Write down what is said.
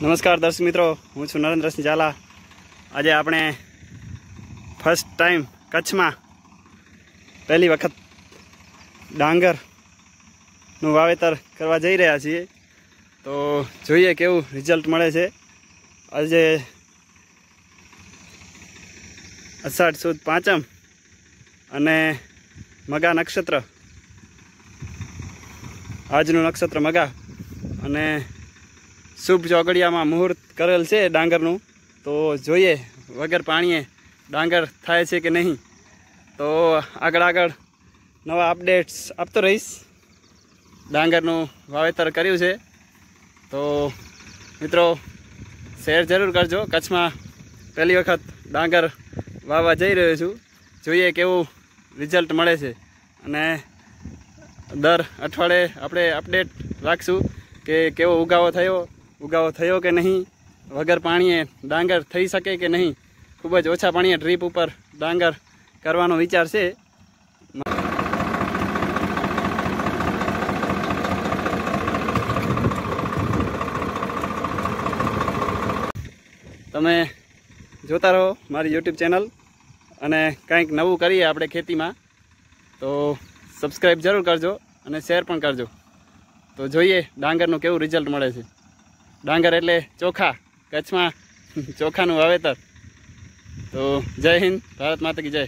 નમસ્કાર દર્શક મિત્રો હું છું નરેન્દ્રસિંહ ઝાલા આજે આપણે ફર્સ્ટ ટાઈમ કચ્છમાં પહેલી વખત ડાંગરનું વાવેતર કરવા જઈ રહ્યા છીએ તો જોઈએ કેવું રિઝલ્ટ મળે છે આજે અષાઢ સુદ પાંચમ અને મગા નક્ષત્ર આજનું નક્ષત્ર મગા અને શુભ ચોકડિયામાં મુહૂર્ત કરેલ છે ડાંગરનું તો જોઈએ વગર પાણીએ ડાંગર થાય છે કે નહીં તો આગળ આગળ નવા અપડેટ્સ આપતો રહીશ ડાંગરનું વાવેતર કર્યું છે તો મિત્રો શેર જરૂર કરજો કચ્છમાં પહેલી વખત ડાંગર વાવવા જઈ રહ્યો છું જોઈએ કેવું રિઝલ્ટ મળે છે અને દર અઠવાડિયે આપણે અપડેટ રાખશું કે કેવો ઉગાવો થયો ઉગાવો થયો કે નહીં વગર પાણીએ ડાંગર થઈ શકે કે નહીં ખૂબ જ ઓછા પાણીએ ડ્રીપ ઉપર ડાંગર કરવાનો વિચાર છે તમે જોતા રહો મારી યુટ્યુબ ચેનલ અને કંઈક નવું કરીએ આપણે ખેતીમાં તો સબસ્ક્રાઈબ જરૂર કરજો અને શેર પણ કરજો તો જોઈએ ડાંગરનું કેવું રિઝલ્ટ મળે છે ડાંગર એટલે ચોખા કચ્છમાં ચોખાનું વાવેતર તો જય હિન્દ ભારત માતા કી જય